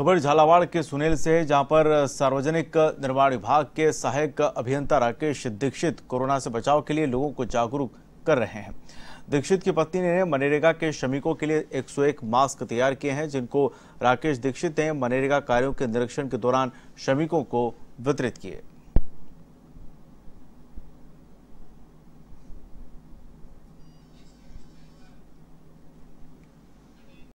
खबर झालावाड़ के सुनेल से है जहां पर सार्वजनिक निर्माण विभाग के सहायक अभियंता राकेश दीक्षित कोरोना से बचाव के लिए लोगों को जागरूक कर रहे हैं दीक्षित की पत्नी ने मनरेगा के श्रमिकों के लिए 101 मास्क तैयार किए हैं जिनको राकेश दीक्षित ने मनरेगा कार्यों के निरीक्षण के दौरान श्रमिकों को वितरित किए